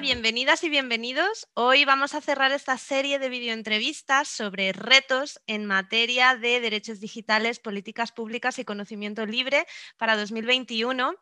bienvenidas y bienvenidos. Hoy vamos a cerrar esta serie de videoentrevistas sobre retos en materia de derechos digitales, políticas públicas y conocimiento libre para 2021.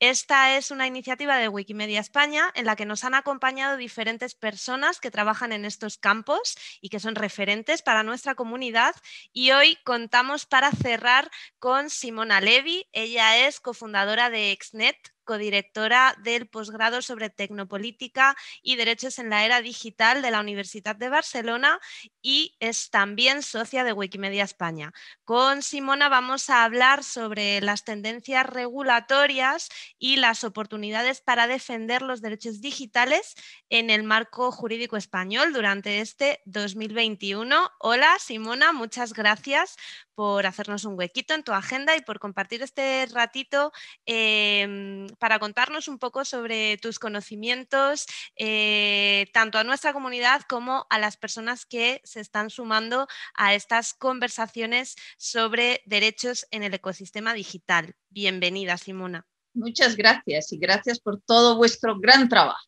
Esta es una iniciativa de Wikimedia España en la que nos han acompañado diferentes personas que trabajan en estos campos y que son referentes para nuestra comunidad. Y hoy contamos para cerrar con Simona Levi, Ella es cofundadora de Exnet, codirectora del posgrado sobre Tecnopolítica y Derechos en la Era Digital de la Universidad de Barcelona y es también socia de Wikimedia España. Con Simona vamos a hablar sobre las tendencias regulatorias y las oportunidades para defender los derechos digitales en el marco jurídico español durante este 2021. Hola Simona, muchas gracias por hacernos un huequito en tu agenda y por compartir este ratito em, para contarnos un poco sobre tus conocimientos, eh, tanto a nuestra comunidad como a las personas que se están sumando a estas conversaciones sobre derechos en el ecosistema digital. Bienvenida, Simona. Muchas gracias y gracias por todo vuestro gran trabajo.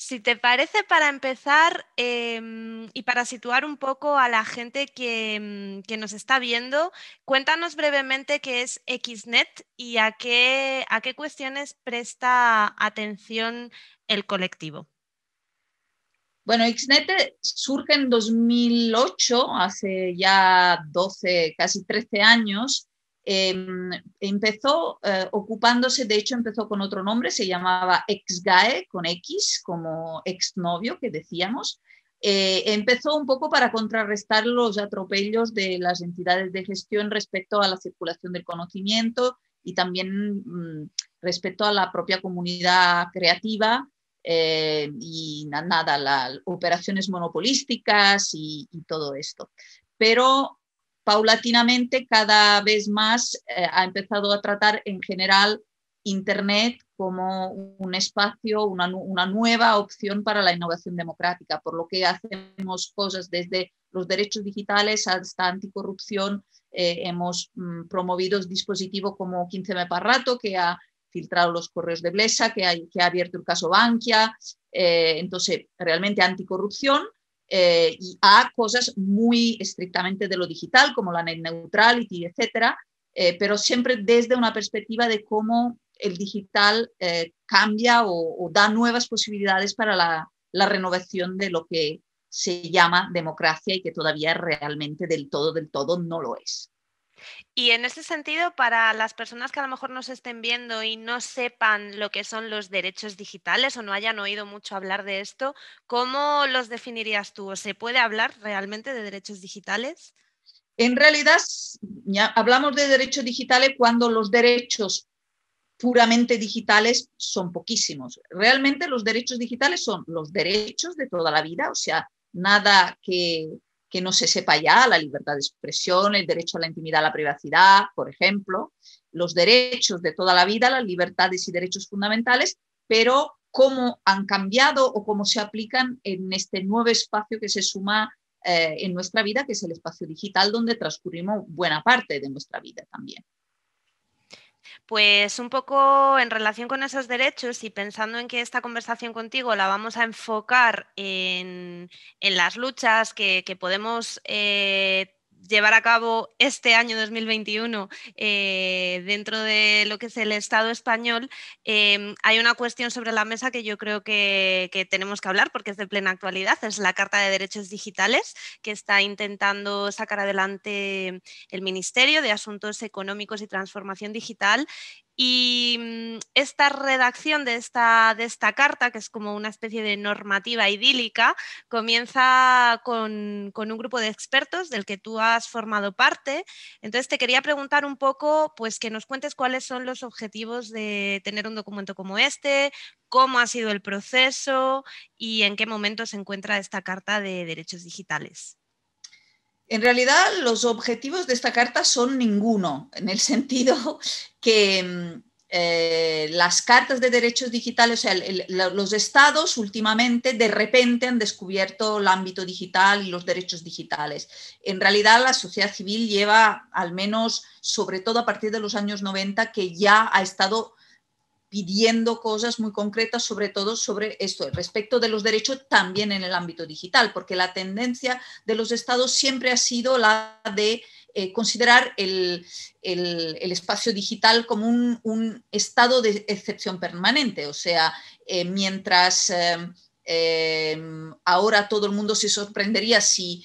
Si te parece, para empezar em, y para situar un poco a la gente mm, que, nos está viendo, cuéntanos brevemente qué es XNET y a qué, a qué cuestiones presta atención el colectivo. Bueno, XNET eh, surge en 2008, hace ya 12, casi 13 años, Em, empezó eh, ocupándose, de hecho empezó con otro nombre, se llamaba Exgae, con X, como exnovio que decíamos. Eh, empezó un poco para contrarrestar los atropellos de las entidades de gestión respecto a la circulación del conocimiento y también mm, respecto a la propia comunidad creativa eh, y nada, las operaciones monopolísticas y, y todo esto pero paulatinamente cada vez más eh, ha empezado a tratar en general Internet como un espacio, una, nueva opción para la innovación democrática, por lo que hacemos cosas desde los derechos digitales hasta anticorrupción. Eh, hemos mm, promovido dispositivos como 15 para Parrato que ha filtrado los correos de Blesa, que ha, abierto el caso Bankia, eh, entonces realmente anticorrupción, eh, y a cosas muy estrictamente de lo digital, como la net neutrality, etcétera, eh, pero siempre desde una perspectiva de cómo el digital eh, cambia o, da nuevas posibilidades para la, la, renovación de lo que se llama democracia y que todavía realmente del todo, del todo no lo es. Y en ese sentido, para las personas que a lo mejor nos estén viendo y no sepan lo que son los derechos digitales o no hayan oído mucho hablar de esto, ¿cómo los definirías tú? ¿O ¿Se puede hablar realmente de derechos digitales? En realidad, ya hablamos de derechos digitales cuando los derechos puramente digitales son poquísimos. Realmente los derechos digitales son los derechos de toda la vida, o sea, nada que que no se sepa ya la libertad de expresión, el derecho a la intimidad, a la privacidad, por ejemplo, los derechos de toda la vida, las libertades y derechos fundamentales, pero cómo han cambiado o cómo se aplican en este nuevo espacio que se suma eh, en nuestra vida, que es el espacio digital, donde transcurrimos buena parte de nuestra vida también. Pues un poco en relación con esos derechos y pensando en que esta conversación contigo la vamos a enfocar en, en las luchas que, podemos tener eh, llevar a cabo este año 2021 eh, dentro de lo que es el Estado español, em, hay una cuestión sobre la mesa que yo creo que, que, tenemos que hablar porque es de plena actualidad, es la Carta de Derechos Digitales que está intentando sacar adelante el Ministerio de Asuntos Económicos y Transformación Digital y mm, esta redacción de esta, de esta carta, que es como una especie de normativa idílica, comienza con, con, un grupo de expertos del que tú has formado parte. Entonces te quería preguntar un poco, pues que nos cuentes cuáles son los objetivos de tener un documento como este, cómo ha sido el proceso y en qué momento se encuentra esta carta de derechos digitales. En realidad, los objetivos de esta carta son ninguno, en el sentido que mm, eh, las cartas de derechos digitales, o sea, los estados últimamente de repente han descubierto el ámbito digital y los derechos digitales. En realidad la sociedad civil lleva, al menos sobre todo a partir de los años 90, que ya ha estado pidiendo cosas muy concretas, sobre todo sobre esto, respecto de los derechos también en el ámbito digital, porque la tendencia de los estados siempre ha sido la de eh, considerar el, espacio digital como un, estado de excepción permanente, o sea, eh, mientras eh, ahora todo el mundo se sorprendería si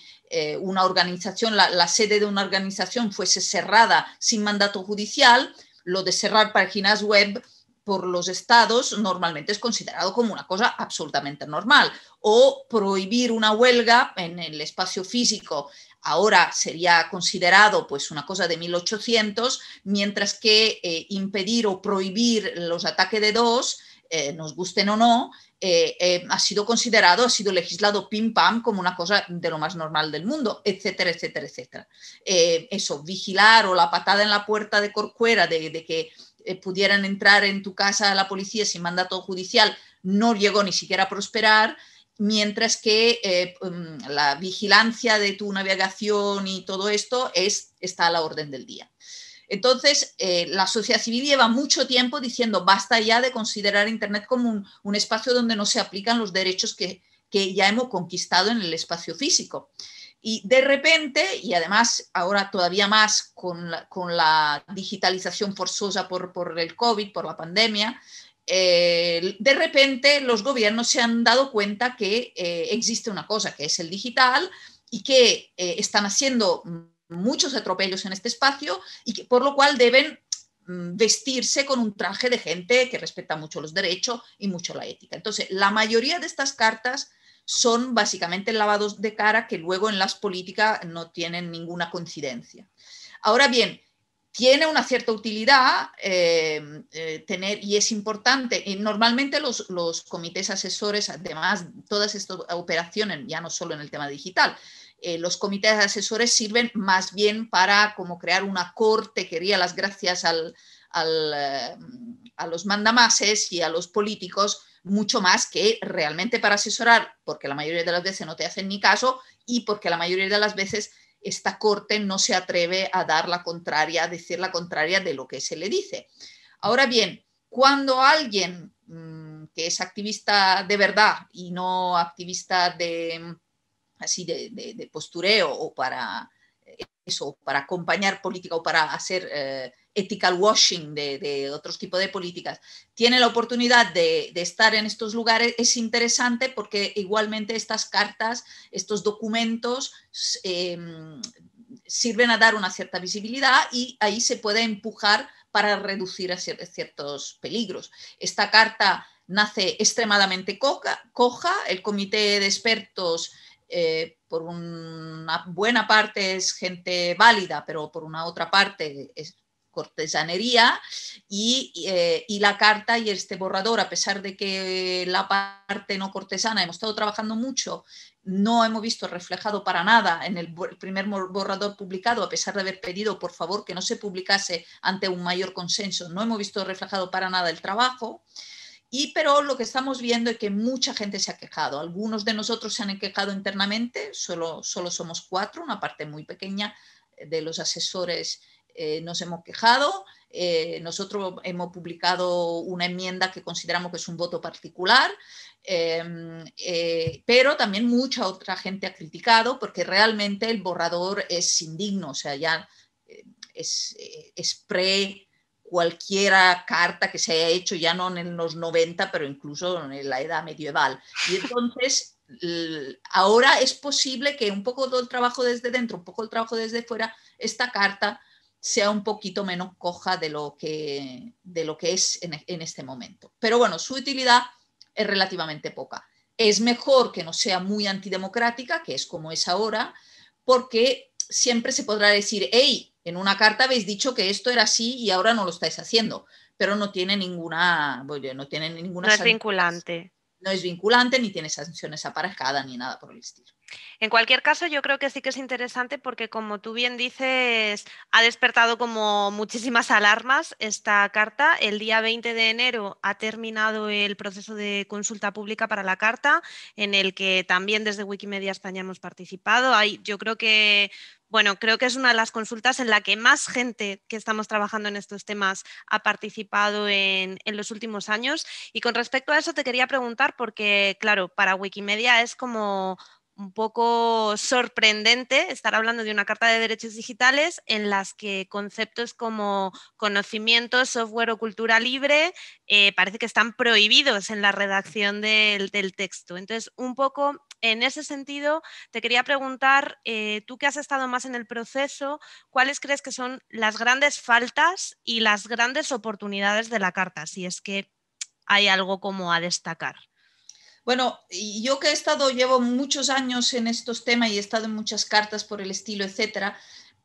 una organización, la sede de una organización fuese cerrada sin mandato judicial, lo de cerrar páginas web por los estados normalmente es considerado como una cosa absolutamente normal. O prohibir una huelga en el espacio físico ahora sería considerado pues una cosa de 1800, mientras que eh, impedir o prohibir los ataques de dos, eh, nos gusten o no, eh, ha sido considerado, ha sido legislado pim pam como una cosa de lo más normal del mundo, etcétera, etcétera, etcétera. eso, vigilar o la patada en la puerta de Corcuera de que eh, pudieran entrar en tu casa la policía sin mandato judicial no llegó ni siquiera a prosperar, mientras que eh, mm, la vigilancia de tu navegación y todo esto está a la orden del día. Entonces, eh, la sociedad civil lleva mucho tiempo diciendo basta ya de considerar Internet como un, espacio donde no se aplican los derechos que ya hemos conquistado en el espacio físico. Y de repente, y además ahora todavía más con la, digitalización forzosa por, el COVID, por la pandemia, eh, de repente los gobiernos se han dado cuenta que eh, existe una cosa que es el digital y que eh, están haciendo muchos atropellos en este espacio y que, por lo cual deben mm, vestirse con un traje de gente que respeta mucho los derechos y mucho la ética. Entonces, la mayoría de estas cartas son básicamente lavados de cara que luego en las políticas no tienen ninguna coincidencia. Ahora bien, tiene una cierta utilidad eh, eh, tener, y es importante, normalmente los, comités asesores, además, todas estas operaciones, ya no solo en el tema digital, eh, los comités asesores sirven más bien para como crear una corte Quería las gracias a los mandamases y a los políticos mucho más que realmente para asesorar, porque la mayoría de las veces no te hacen ni caso y porque la mayoría de las veces esta corte no se atreve a dar la contraria, a decir la contraria de lo que se le dice. Ahora bien, cuando alguien mm, que es activista de verdad y no activista de mm, así de, postureo o para eso, para acompañar política o para hacer eh, ethical washing, de, otros tipos de políticas, tiene la oportunidad de, estar en estos lugares, es interesante porque igualmente estas cartas, estos documentos em, sirven a dar una cierta visibilidad y ahí se puede empujar para reducir ciertos peligros. Esta carta nace extremadamente coja, el comité de expertos eh, por una buena parte es gente válida, pero por una otra parte es cortesanería eh, y, la carta y este borrador, a pesar de que la parte no cortesana hemos estado trabajando mucho, no hemos visto reflejado para nada en el, primer borrador publicado, a pesar de haber pedido por favor que no se publicase ante un mayor consenso, no hemos visto reflejado para nada el trabajo. Y pero lo que estamos viendo es que mucha gente se ha quejado. Algunos de nosotros se han quejado internamente, solo, solo somos cuatro, una parte muy pequeña eh, de los asesores eh, nos hemos quejado. Eh, nosotros hemos publicado una enmienda que consideramos que es un voto particular, em, eh, pero también mucha otra gente ha criticado porque realmente el borrador es indigno, o sea, ya es, es pre cualquiera carta que se haya hecho, ya no en los 90, pero incluso en la edad medieval. Y entonces, ahora es posible que un poco todo el trabajo desde dentro, un poco el trabajo desde fuera, esta carta sea un poquito menos coja de lo que, de lo que es en, este momento. Pero bueno, su utilidad es relativamente poca. Es mejor que no sea muy antidemocrática, que es como es ahora, porque siempre se podrá decir, hey, en una carta habéis dicho que esto era así y ahora no lo estáis haciendo, pero no tiene ninguna, no tiene ninguna... vinculante no es vinculante ni tiene sanciones aparejadas ni nada por el estilo. En cualquier caso, yo creo que sí que es interesante porque, como tú bien dices, ha despertado como muchísimas alarmas esta carta. El día 20 de enero ha terminado el proceso de consulta pública para la carta, en el que también desde Wikimedia España hemos participado. yo creo que bueno, creo que es una de las consultas en la que más gente que estamos trabajando en estos temas ha participado en, los últimos años. Y con respecto a eso te quería preguntar, porque claro, para Wikimedia es como un poco sorprendente estar hablando de una carta de derechos digitales en las que conceptos como conocimiento, software o cultura libre eh, parece que están prohibidos en la redacción del, texto. Entonces, un poco en ese sentido, te quería preguntar, eh, tú que has estado más en el proceso, ¿cuáles crees que son las grandes faltas y las grandes oportunidades de la carta? Si es que hay algo como a destacar. Bueno, yo que he estado, llevo muchos años en estos temas y he estado en muchas cartas por el estilo, etcétera,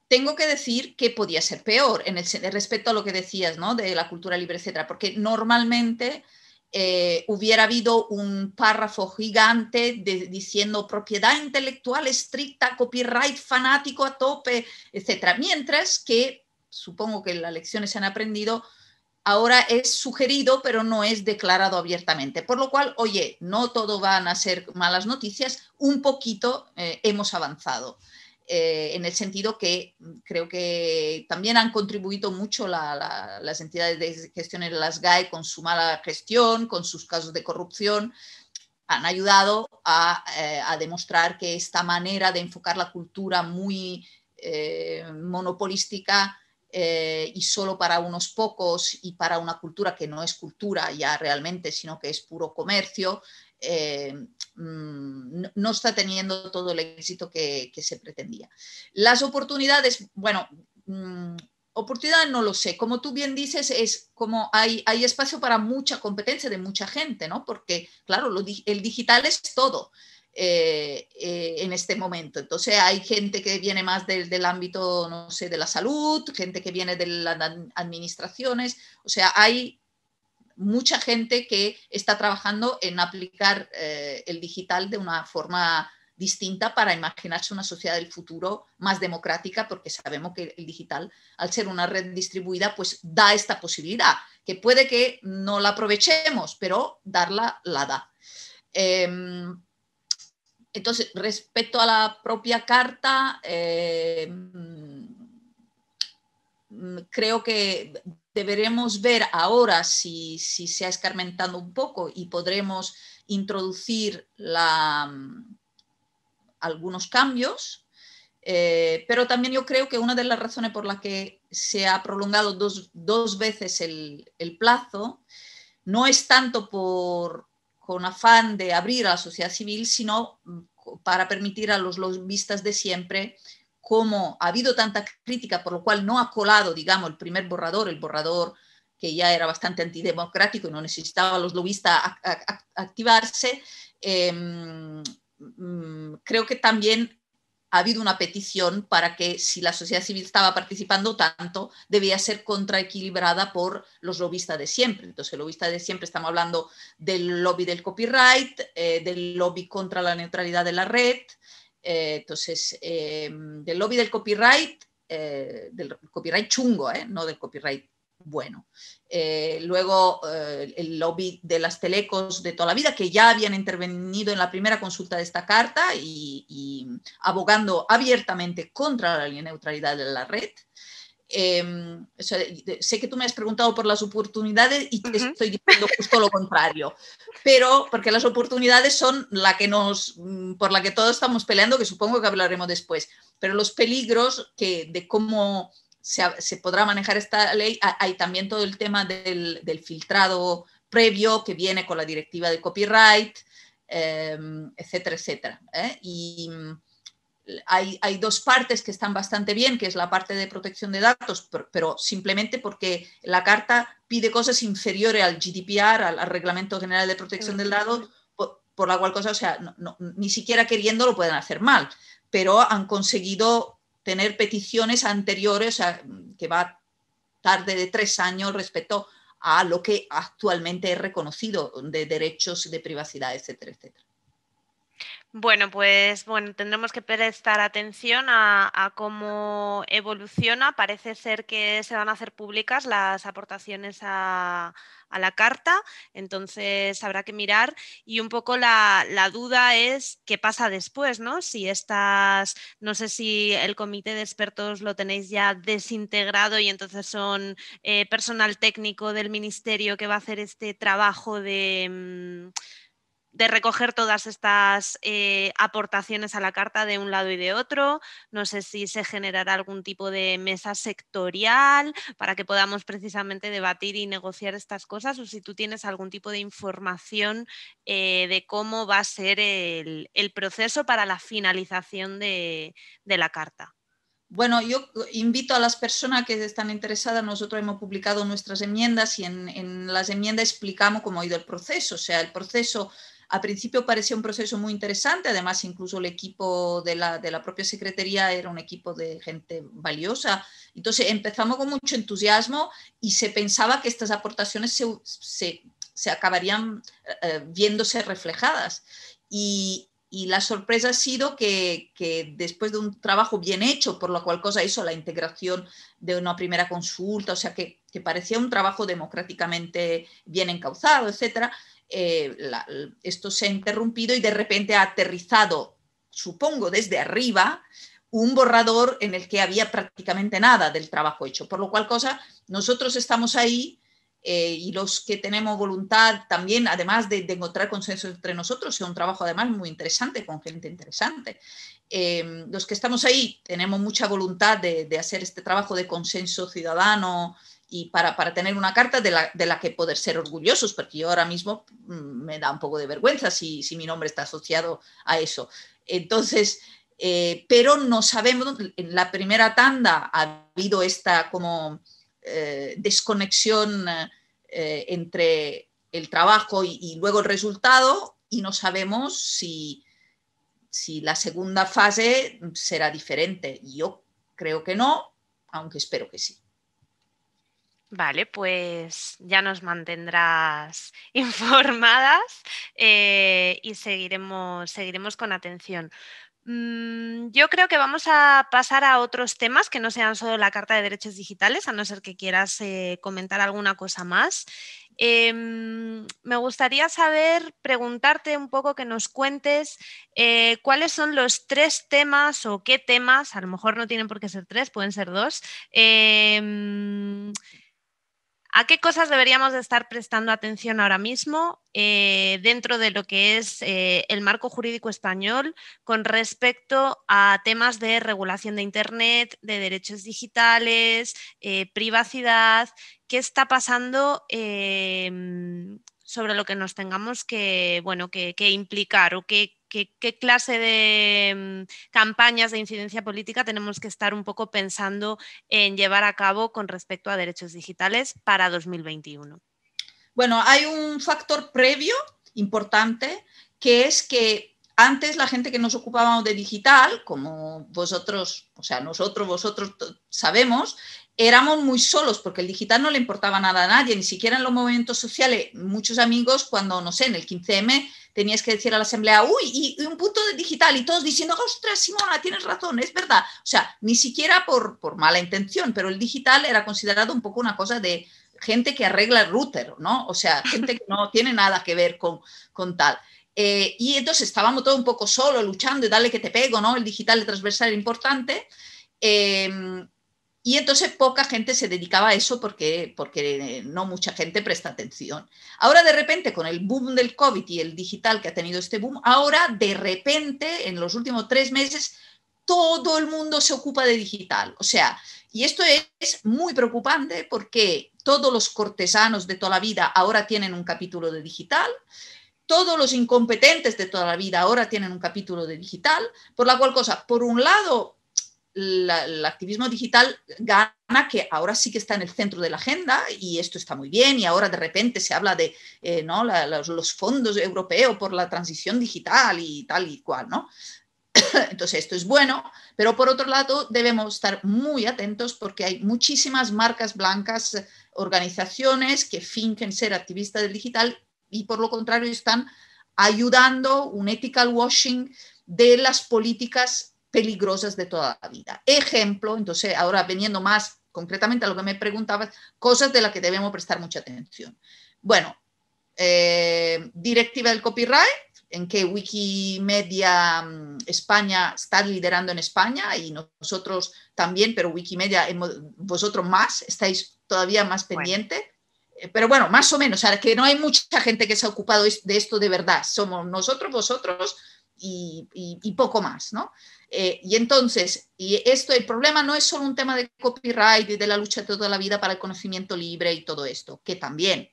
tengo que decir que podía ser peor respecto a lo que decías, ¿no? De la cultura libre, etcétera, porque normalmente eh, hubiera habido un párrafo gigante diciendo propiedad intelectual estricta, copyright fanático a tope, etcétera, mientras que supongo que las lecciones se han aprendido ahora es sugerido, pero no es declarado abiertamente. Por lo cual, oye, no todo van a ser malas noticias, un poquito eh, hemos avanzado. Eh, en el sentido que mm, creo que también han contribuido mucho las entidades de gestión en las GAE con su mala gestión, con sus casos de corrupción, han ayudado a eh, demostrar que esta manera de enfocar la cultura muy monopolística eh, y solo para unos pocos y para una cultura que no es cultura ya realmente, sino que es puro comercio, eh, mm, no está teniendo todo el éxito que, se pretendía. Las oportunidades, bueno, mm, oportunidad no lo sé, como tú bien dices, es como hay, espacio para mucha competencia de mucha gente, ¿no? Porque, claro, el digital es todo. Eh, eh, en este momento. Entonces hay gente que viene más del, ámbito, no sé, de la salud, gente que viene de las administraciones, o sea, hay mucha gente que está trabajando en aplicar eh, el digital de una forma distinta para imaginarse una sociedad del futuro más democrática, porque sabemos que el digital, al ser una red distribuida, pues da esta posibilidad, que puede que no la aprovechemos, pero darla la da. Em, entonces, respecto a la propia carta, eh, mm, creo que deberemos ver ahora si, se ha escarmentado un poco y podremos introducir mm, algunos cambios. Eh, pero también yo creo que una de las razones por las que se ha prolongado dos, veces el, el, plazo no es tanto por, con afán de abrir a la sociedad civil, sino para permitir a los lobistas de siempre, como ha habido tanta crítica, por lo cual no ha colado, digamos, el primer borrador, el borrador que ya era bastante antidemocrático y no necesitaba a los lobistas activarse, eh, mm, creo que también ha habido una petición para que si la sociedad civil estaba participando tanto, debía ser contraequilibrada por los lobistas de siempre. Entonces, el lobista de siempre, estamos hablando del lobby del copyright, eh, del lobby contra la neutralidad de la red, eh, entonces, eh, del lobby del copyright, del copyright chungo, no del copyright bueno. Eh, luego eh, el lobby de las telecos de toda la vida, que ya habían intervenido en la primera consulta de esta carta y, abogando abiertamente contra la neutralidad de la red. Em, sé que tú me has preguntado por las oportunidades y te estoy diciendo justo lo contrario, pero porque las oportunidades son la que nos, mm, por la que todos estamos peleando, que supongo que hablaremos después, pero los peligros que, de cómo se, podrá manejar esta ley. Ah, hay también todo el tema del, filtrado previo que viene con la directiva de copyright, em, etcétera, etcétera. ¿eh? Y mm, hay, dos partes que están bastante bien, que es la parte de protección de datos, pero, simplemente porque la carta pide cosas inferiores al GDPR, al, Reglamento General de Protección del Dato, por, la cual cosa, o sea, ni siquiera queriendo lo pueden hacer mal, pero han conseguido tener peticiones anteriores, que va tarde de tres años respecto a lo que actualmente es reconocido de derechos de privacidad, etcétera, etcétera. Bueno, pues bueno, tendremos que prestar atención a, cómo evoluciona. Parece ser que se van a hacer públicas las aportaciones a, la carta, entonces habrá que mirar. Y un poco la, duda es qué pasa después, ¿no? Si estas, no sé si el comité de expertos lo tenéis ya desintegrado y entonces son eh, personal técnico del ministerio que va a hacer este trabajo de. Mm, de recoger todas estas eh, aportaciones a la carta de un lado y de otro. No sé si se generará algún tipo de mesa sectorial para que podamos precisamente debatir y negociar estas cosas o si tú tienes algún tipo de información eh, de cómo va a ser el, proceso para la finalización de, la carta. Bueno, yo invito a las personas que están interesadas, nosotros hemos publicado nuestras enmiendas y en, en, las enmiendas explicamos cómo ha ido el proceso, o sea, el proceso a principio parecía un proceso muy interesante, además incluso el equipo de la, propia Secretaría era un equipo de gente valiosa. Entonces empezamos con mucho entusiasmo y se pensaba que estas aportaciones se, acabarían eh, viéndose reflejadas. Y, la sorpresa ha sido que, después de un trabajo bien hecho, por lo cual cosa hizo la integración de una primera consulta, o sea que, que parecía un trabajo democráticamente bien encauzado, etcétera, eh, esto se ha interrumpido y de repente ha aterrizado, supongo, desde arriba un borrador en el que había prácticamente nada del trabajo hecho. Por lo cual cosa, nosotros estamos ahí eh, y los que tenemos voluntad también, además de, encontrar consenso entre nosotros, es un trabajo además muy interesante, con gente interesante. Eh, los que estamos ahí tenemos mucha voluntad de hacer este trabajo de consenso ciudadano, y para, para, tener una carta de la, que poder ser orgullosos, porque yo ahora mismo mm, me da un poco de vergüenza si, mi nombre está asociado a eso. Entonces, eh, pero no sabemos, en la primera tanda ha habido esta como eh, desconexión eh, entre el trabajo y, luego el resultado y no sabemos si, si la segunda fase será diferente. Yo creo que no, aunque espero que sí. Vale, pues ya nos mantendrás informadas eh, y seguiremos, seguiremos con atención. Mm, yo creo que vamos a pasar a otros temas que no sean solo la Carta de Derechos Digitales, a no ser que quieras eh, comentar alguna cosa más. Em, me gustaría saber, preguntarte un poco que nos cuentes eh, cuáles son los tres temas o qué temas, a lo mejor no tienen por qué ser tres, pueden ser dos, em, ¿A qué cosas deberíamos estar prestando atención ahora mismo eh, dentro de lo que es eh, el marco jurídico español con respecto a temas de regulación de Internet, de derechos digitales, eh, privacidad? ¿Qué está pasando sobre lo que nos tengamos que, bueno, que, que implicar o qué? qué, clase de mm, campañas de incidencia política tenemos que estar un poco pensando en llevar a cabo con respecto a derechos digitales para 2021. Bueno, hay un factor previo importante que es que antes la gente que nos ocupábamos de digital, como vosotros, o sea, nosotros, vosotros sabemos, éramos muy solos porque el digital no le importaba nada a nadie, ni siquiera en los movimientos sociales. Muchos amigos, cuando, no sé, en el 15M tenías que decir a la asamblea, uy, y, un punto de digital, y todos diciendo, ostras, Simona, tienes razón, es verdad. O sea, ni siquiera por, por mala intención, pero el digital era considerado un poco una cosa de gente que arregla el router, ¿no? O sea, gente que no tiene nada que ver con, con tal. Eh, y entonces estábamos todos un poco solos, luchando y dale que te pego, ¿no? El digital de transversal era importante. Em, y entonces poca gente se dedicaba a eso porque, porque no mucha gente presta atención. Ahora de repente, con el boom del COVID y el digital que ha tenido este boom, ahora de repente, en los últimos tres meses, todo el mundo se ocupa de digital. O sea, y esto es muy preocupante porque todos los cortesanos de toda la vida ahora tienen un capítulo de digital, todos los incompetentes de toda la vida ahora tienen un capítulo de digital, por la cual cosa, por un lado, el activismo digital gana que ahora sí que está en el centro de la agenda y esto está muy bien y ahora de repente se habla de eh, ¿no? los, fondos europeos por la transición digital y tal y cual, ¿no? Entonces esto es bueno, pero por otro lado debemos estar muy atentos porque hay muchísimas marcas blancas, organizaciones que fingen ser activistas del digital y por lo contrario están ayudando un ethical washing de las políticas peligrosas de toda la vida. Ejemplo, entonces ahora veniendo más concretamente a lo que me preguntabas, cosas de las que debemos prestar mucha atención. Bueno, eh, directiva del copyright, en que Wikimedia mm, España está liderando en España y nosotros también, pero Wikimedia, vosotros más, estáis todavía más pendiente. Eh, pero bueno, más o menos, ahora que no hay mucha gente que se ha ocupado de esto de verdad. Somos nosotros, vosotros, y, poco más, ¿no? Eh, y entonces, y esto, el problema no es solo un tema de copyright y de la lucha de toda la vida para el conocimiento libre y todo esto, que también,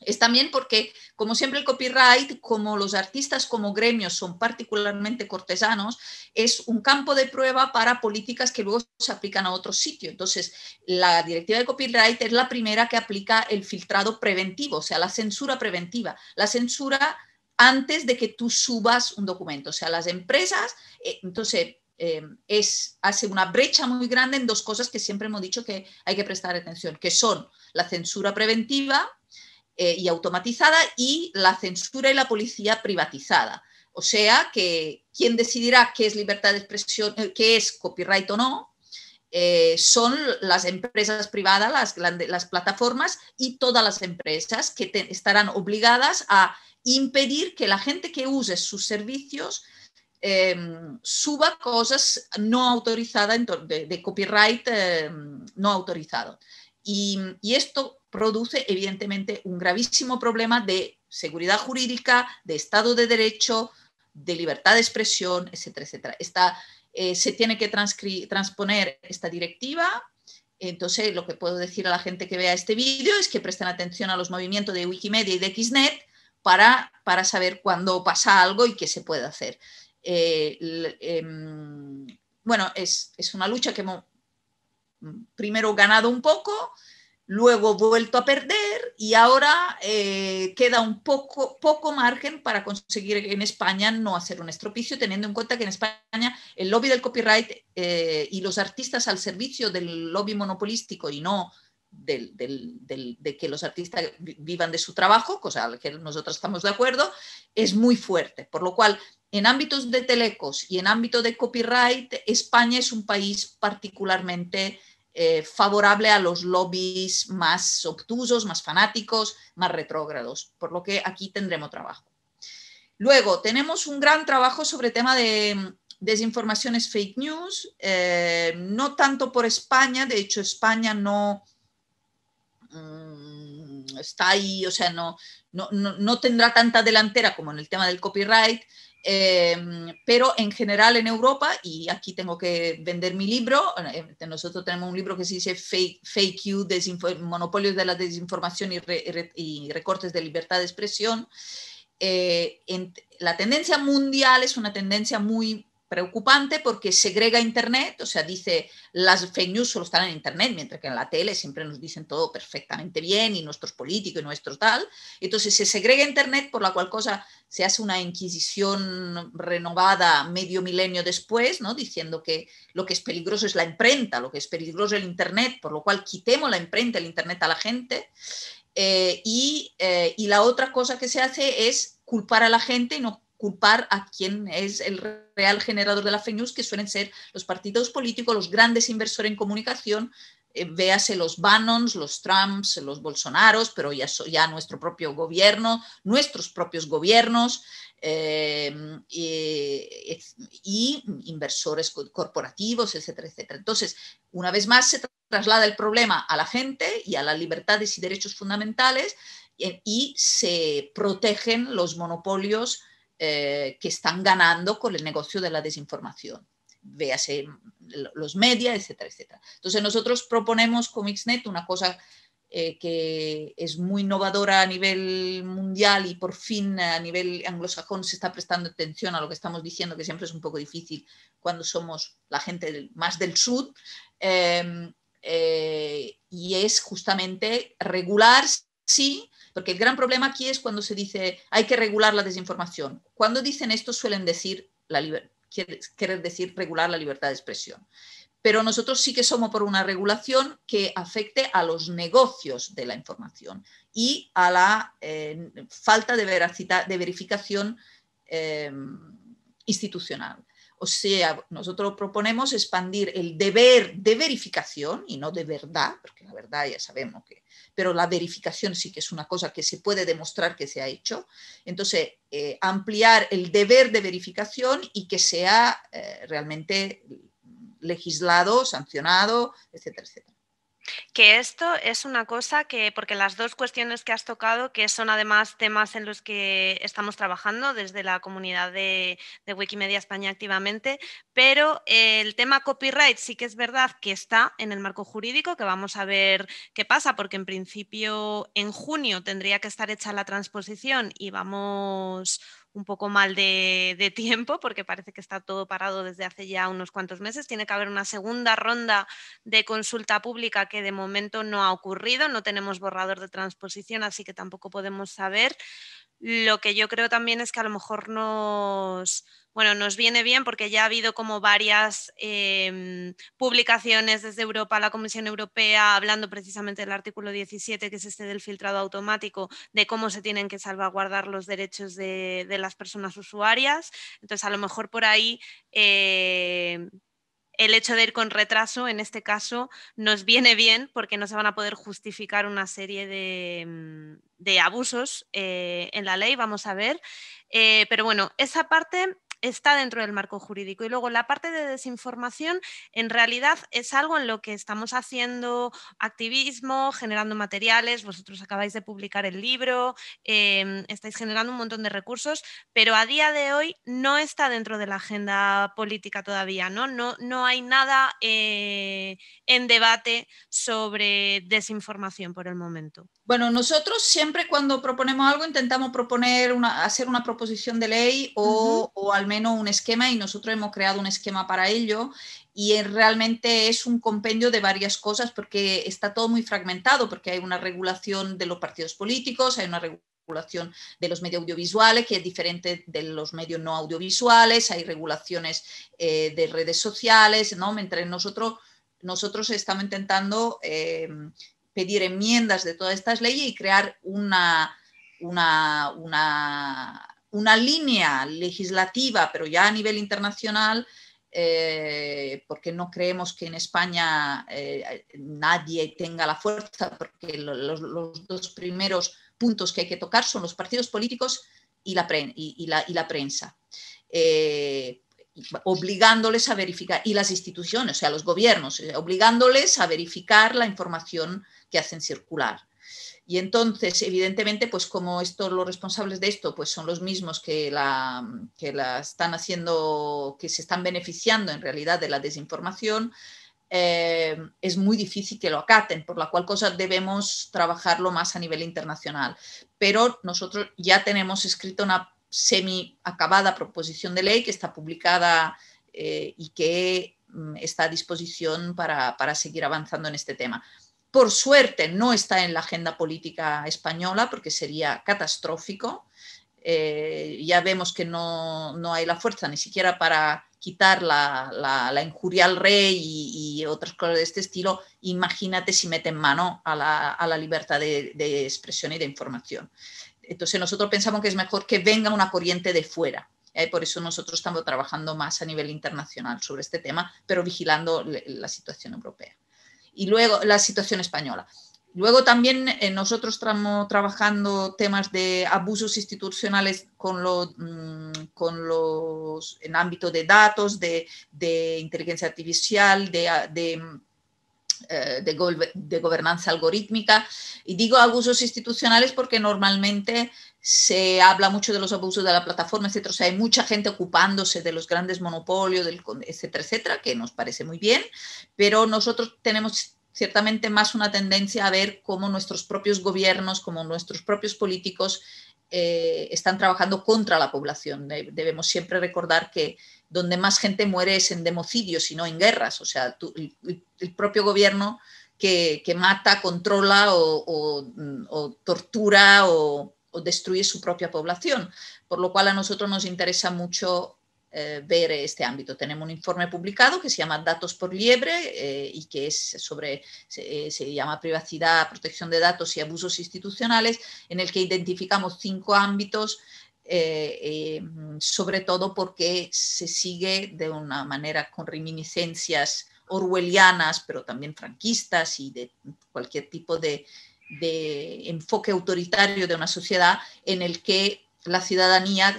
es también porque, como siempre, el copyright, como los artistas como gremios son particularmente cortesanos, es un campo de prueba para políticas que luego se aplican a otro sitio. Entonces, la directiva de copyright es la primera que aplica el filtrado preventivo, o sea, la censura preventiva. La censura antes de que tú subas un documento. O sea, las empresas, eh, entonces, eh, es, hace una brecha muy grande en dos cosas que siempre hemos dicho que hay que prestar atención, que son la censura preventiva eh, y automatizada y la censura y la policía privatizada. O sea, que quien decidirá qué es libertad de expresión, qué es copyright o no, son las empresas privadas, las, las, plataformas y todas las empresas que estarán obligadas a impedir que la gente que use sus servicios em, suba cosas no autorizadas, de, de copyright em, no autorizado. Y, esto produce, evidentemente, un gravísimo problema de seguridad jurídica, de Estado de Derecho, de libertad de expresión, etcétera, etcétera. Eh, se tiene que transponer esta directiva. Entonces, lo que puedo decir a la gente que vea este vídeo es que presten atención a los movimientos de Wikimedia y de Xnet, para, saber cuándo pasa algo y qué se puede hacer. Eh, em, bueno, es, una lucha que hemos mm, primero ganado un poco, luego vuelto a perder y ahora eh, queda un poco, poco margen para conseguir en España no hacer un estropicio, teniendo en cuenta que en España el lobby del copyright eh, y los artistas al servicio del lobby monopolístico y no de que los artistas vivan de su trabajo, cosa a la que nosotros estamos de acuerdo, es muy fuerte. Por lo cual, en ámbitos de telecos y en ámbito de copyright, España es un país particularmente eh, favorable a los lobbies más obtusos, más fanáticos, más retrógrados, por lo que aquí tendremos trabajo. Luego, tenemos un gran trabajo sobre tema de mm, desinformaciones fake news, eh, no tanto por España, de hecho España no, Mm, está ahí, o sea, no, no, tendrá tanta delantera como en el tema del copyright, em, pero en general en Europa, y aquí tengo que vender mi libro, eh, nosotros tenemos un libro que se dice Fake, fake You, Monopolios de la Desinformación y, Recortes de Libertad de Expresión. Eh, la tendencia mundial es una tendencia muy preocupante porque segrega Internet, o sea, dice las fake news solo están en Internet, mientras que en la tele siempre nos dicen todo perfectamente bien y nuestros políticos y nuestros tal. Entonces se segrega Internet, por la cual cosa se hace una inquisición renovada medio milenio después, ¿no? diciendo que lo que es peligroso es la imprenta, lo que es peligroso es el Internet, por lo cual quitemos la imprenta, el Internet a la gente. Eh, y, eh, y la otra cosa que se hace es culpar a la gente y no culpar a quien es el real generador de la fake news, que suelen ser los partidos políticos, los grandes inversores en comunicación, eh, véase los Bannons, los Trumps, los Bolsonaros, pero ya, ya nuestro propio gobierno, nuestros propios gobiernos eh, y inversores corporativos, etcétera, etcétera. Entonces, una vez más se traslada el problema a la gente y a las libertades y derechos fundamentales eh, y se protegen los monopolios eh, que están ganando con el negocio de la desinformación. Véase los medios, etcétera, etcétera. Entonces nosotros proponemos con Mixnet una cosa eh, que es muy innovadora a nivel mundial y por fin a nivel anglosajón se está prestando atención a lo que estamos diciendo, que siempre es un poco difícil cuando somos la gente más del sur, eh, y es justamente regular, sí, porque el gran problema aquí es cuando se dice hay que regular la desinformación. Cuando dicen esto suelen decir la querer decir regular la libertad de expresión. Pero nosotros sí que somos por una regulación que afecte a los negocios de la información y a la eh, falta de, veracidad, de verificación eh, institucional. O sea, nosotros proponemos expandir el deber de verificación y no de verdad, porque la verdad ya sabemos que, pero la verificación sí que es una cosa que se puede demostrar que se ha hecho. Entonces, eh, ampliar el deber de verificación y que sea eh, realmente legislado, sancionado, etcétera, etcétera que esto es una cosa que, porque las dos cuestiones que has tocado, que son además temas en los que estamos trabajando desde la comunidad de, Wikimedia España activamente, pero el tema copyright sí que es verdad que está en el marco jurídico, que vamos a ver qué pasa, porque en principio en junio tendría que estar hecha la transposición y vamos un poco mal de, tiempo porque parece que está todo parado desde hace ya unos cuantos meses. Tiene que haber una segunda ronda de consulta pública que de momento no ha ocurrido. No tenemos borrador de transposición, así que tampoco podemos saber. Lo que yo creo también es que a lo mejor nos bueno, nos viene bien porque ya ha habido como varias em, publicaciones desde Europa, la Comisión Europea, hablando precisamente del artículo 17, que es este del filtrado automático, de cómo se tienen que salvaguardar los derechos de, las personas usuarias. Entonces, a lo mejor por ahí... Eh, el hecho de ir con retraso, en este caso, nos viene bien porque no se van a poder justificar una serie de, mm, abusos eh, en la ley, vamos a ver. Eh, pero bueno, esa parte está dentro del marco jurídico. Y luego la parte de desinformación en realidad es algo en lo que estamos haciendo activismo, generando materiales, vosotros acabáis de publicar el libro, em, estáis generando un montón de recursos, pero a día de hoy no está dentro de la agenda política todavía, ¿no? hay nada eh, en debate sobre desinformación por el momento. Bueno, nosotros siempre cuando proponemos algo intentamos proponer una, hacer una proposición de ley o, o, al menos un esquema y nosotros hemos creado un esquema para ello y realmente es un compendio de varias cosas porque está todo muy fragmentado, porque hay una regulación de los partidos políticos, hay una regulación de los medios audiovisuales, que es diferente de los medios no audiovisuales, hay regulaciones eh, de redes sociales, ¿no? Mientras nosotros, nosotros estamos intentando... Eh, pedir enmiendas de todas estas leyes y crear una, una, línea legislativa, pero ya a nivel internacional, eh, porque no creemos que en España eh, nadie tenga la fuerza, porque los, dos primeros puntos que hay que tocar son los partidos políticos y la, prensa. Eh, obligándoles a verificar, y las instituciones, o sea, los gobiernos, obligándoles a verificar la información que hacen circular. Y entonces, evidentemente, pues como estos, los responsables de esto pues son los mismos que la, que la están haciendo, que se están beneficiando en realidad de la desinformación, eh, es muy difícil que lo acaten, por la cual cosa debemos trabajarlo más a nivel internacional. Pero nosotros ya tenemos escrita una semi acabada proposición de ley que está publicada eh, y que mm, está a disposición para, para seguir avanzando en este tema por suerte no está en la agenda política española porque sería catastrófico. Eh, ya vemos que no, hay la fuerza ni siquiera para quitar la, injuria al rey y, otras cosas de este estilo, imagínate si meten mano a la, libertad de, expresión y de información. Entonces nosotros pensamos que es mejor que venga una corriente de fuera. ¿eh? por eso nosotros estamos trabajando más a nivel internacional sobre este tema, pero vigilando la situación europea y luego la situación española. Luego también eh, nosotros estamos trabajando temas de abusos institucionales con, mm, con los en ámbito de datos, de, de inteligencia artificial, de, de mm, eh, de, gobernanza algorítmica. Y digo abusos institucionales porque normalmente se habla mucho de los abusos de la plataforma, etcétera. O sea, hay mucha gente ocupándose de los grandes monopolios, del, etcétera, etcétera, que nos parece muy bien, pero nosotros tenemos ciertamente más una tendencia a ver cómo nuestros propios gobiernos, cómo nuestros propios políticos eh, están trabajando contra la población. Debemos siempre recordar que donde más gente muere es en democidios y no en guerras. O sea, el, propio gobierno que, mata, controla o tortura o o destruye su propia población, por lo cual a nosotros nos interesa mucho eh, ver este ámbito. Tenemos un informe publicado que se llama Datos por Liebre eh, y que es sobre, eh, se, llama Privacidad, Protección de Datos y Abusos Institucionales, en el que identificamos cinco ámbitos, sobre todo porque se sigue de una manera con reminiscencias orwellianas, pero también franquistas y de cualquier tipo de de enfoque autoritario de una sociedad en el que la ciudadanía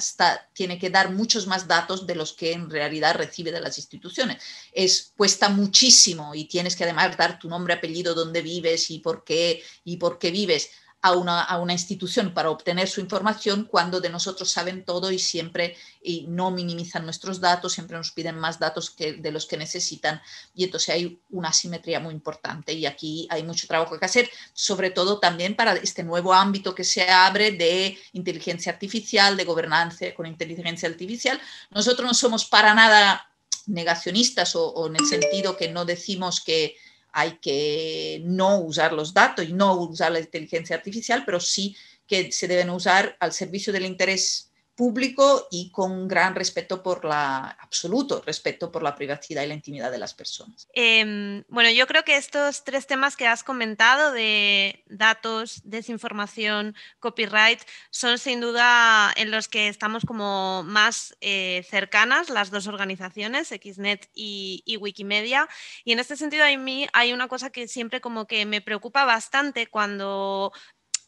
tiene que dar muchos más datos de los que en realidad recibe de las instituciones. Es, cuesta muchísimo y tienes que además dar tu nombre, apellido, dónde vives y por qué, y por qué vives a una, institución para obtener su información cuando de nosotros saben todo y siempre y no minimizan nuestros datos, siempre nos piden más datos que, de los que necesitan y entonces hay una asimetría muy importante y aquí hay mucho trabajo que hacer, sobre todo también para este nuevo ámbito que se abre de inteligencia artificial, de gobernanza con inteligencia artificial. Nosotros no somos para nada negacionistas o, o en el sentido que no decimos que hay que no usar los datos y no usar la inteligencia artificial, pero sí que se deben usar al servicio del interés público y con gran respeto por la, absoluto respeto por la privacidad y la intimidad de las personas. Em, bueno, yo creo que estos tres temas que has comentado de datos, desinformación, copyright, son sin duda en los que estamos como más eh, cercanas las dos organizaciones, Xnet y, y, Wikimedia. Y en este sentido a mí hay una cosa que siempre como que me preocupa bastante cuando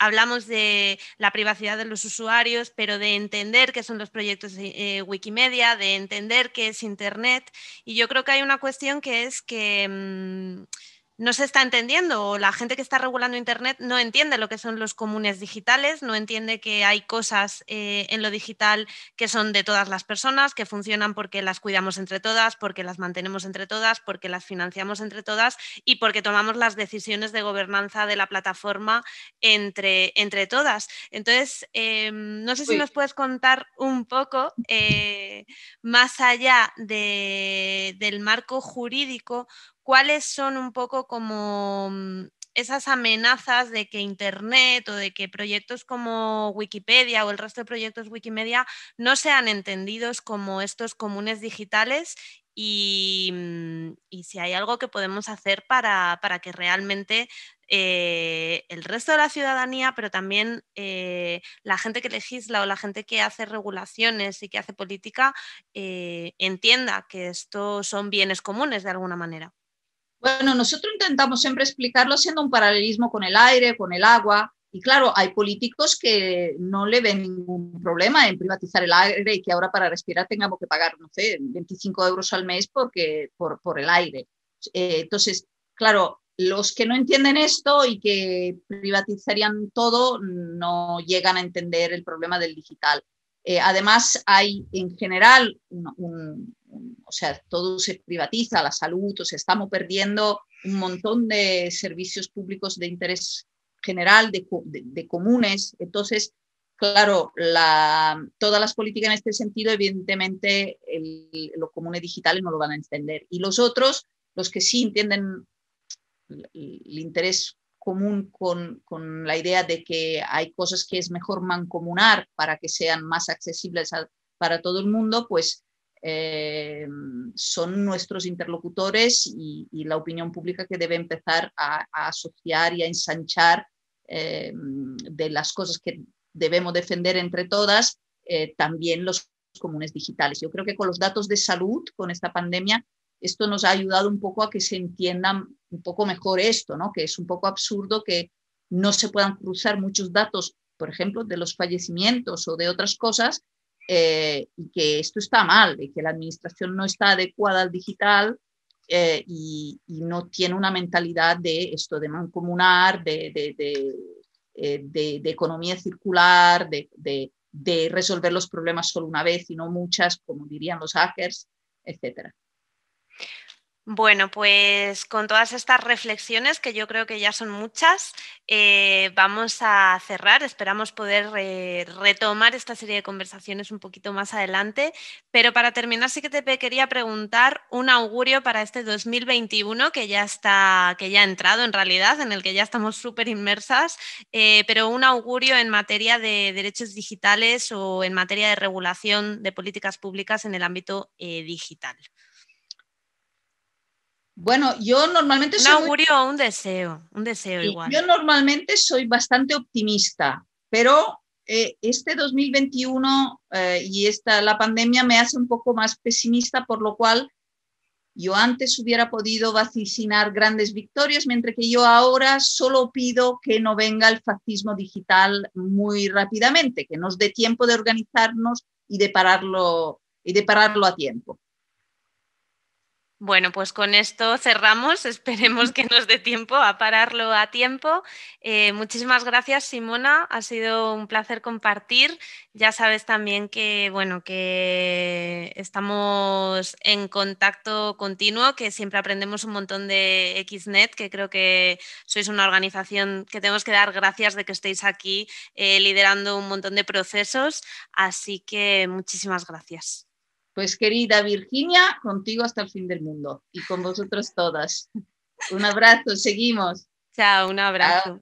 hablamos de la privacidad de los usuarios, pero de entender qué son los proyectos de eh, Wikimedia, de entender qué es Internet. Y yo creo que hay una cuestión que es que... Mm, no se está entendiendo o la gente que está regulando Internet no entiende lo que son los comunes digitales, no entiende que hay cosas eh, en lo digital que son de todas las personas, que funcionan porque las cuidamos entre todas, porque las mantenemos entre todas, porque las financiamos entre todas y porque tomamos las decisiones de gobernanza de la plataforma entre, entre todas. Entonces, em, no sé si nos puedes contar un poco eh, más allá del marco jurídico, cuáles son un poco como mm, esas amenazas de que Internet o de que proyectos como Wikipedia o el resto de proyectos Wikimedia no sean entendidos como estos comunes digitales y, mm, si hay algo que podemos hacer para, que realmente eh, el resto de la ciudadanía, pero también eh, la gente que legisla o la gente que hace regulaciones y que hace política, eh, entienda que estos son bienes comunes de alguna manera. Bueno, nosotros intentamos siempre explicarlo haciendo un paralelismo con el aire, con el agua. Y claro, hay políticos que no le ven ningún problema en privatizar el aire y que ahora para respirar tengamos que pagar, no sé, 25 euros al mes porque, por, por el aire. Eh, entonces, claro, los que no entienden esto y que privatizarían todo no llegan a entender el problema del digital. Eh, además, hay en general un, o sea, todo se privatiza, la salud, o sea, estamos perdiendo un montón de servicios públicos de interés general, de, de, comunes. Entonces, claro, todas las políticas en este sentido, evidentemente, el, los comunes digitales no lo van a entender. Y los otros, los que sí entienden el, interés común con, con, la idea de que hay cosas que es mejor mancomunar para que sean más accesibles para todo el mundo, pues eh, son nuestros interlocutores y, la opinión pública que debe empezar a, asociar y a ensanchar eh, de las cosas que debemos defender entre todas, eh, también los comunes digitales. Yo creo que con los datos de salud, con esta pandemia, esto nos ha ayudado un poco a que se entienda un poco mejor esto, ¿no? que es un poco absurdo que no se puedan cruzar muchos datos, por ejemplo, de los fallecimientos o de otras cosas, eh, y que esto está mal y que la administración no está adecuada al digital eh, y, no tiene una mentalidad de esto de mancomunar, de, de eh, economía circular, de, resolver los problemas solo una vez y no muchas, como dirían los hackers, etcétera. Bueno, pues con todas estas reflexiones, que yo creo que ya son muchas, eh, vamos a cerrar. Esperamos poder eh, retomar esta serie de conversaciones un poquito más adelante. Pero para terminar, sí que te quería preguntar un augurio para este 2021 que ya está, que ya ha entrado en realidad, en el que ya estamos súper inmersas, eh, pero un augurio en materia de derechos digitales o en materia de regulación de políticas públicas en el ámbito digital. Bueno, yo normalmente soy. deseo, un deseo Yo normalmente soy bastante optimista, pero eh, este 2021 eh, y esta, la pandemia me hace un poco más pesimista, por lo cual yo antes hubiera podido vaticinar grandes victorias, mientras que yo ahora solo pido que no venga el fascismo digital muy rápidamente, que nos dé tiempo de organizarnos y de pararlo, y de pararlo a tiempo. Bueno, pues con esto cerramos. Esperemos que nos dé tiempo a pararlo a tiempo. Eh, muchísimas gracias, Simona. Ha sido un placer compartir. Ya sabes también que, bueno, que estamos en contacto continuo, que siempre aprendemos un montón de XNET, que creo que sois una organización que tenemos que dar gracias de que estéis aquí eh, liderando un montón de procesos. Así que muchísimas gracias. Pues querida Virginia, contigo hasta el fin del mundo y con vosotros todas. Un abrazo, seguimos. Chao, un abrazo.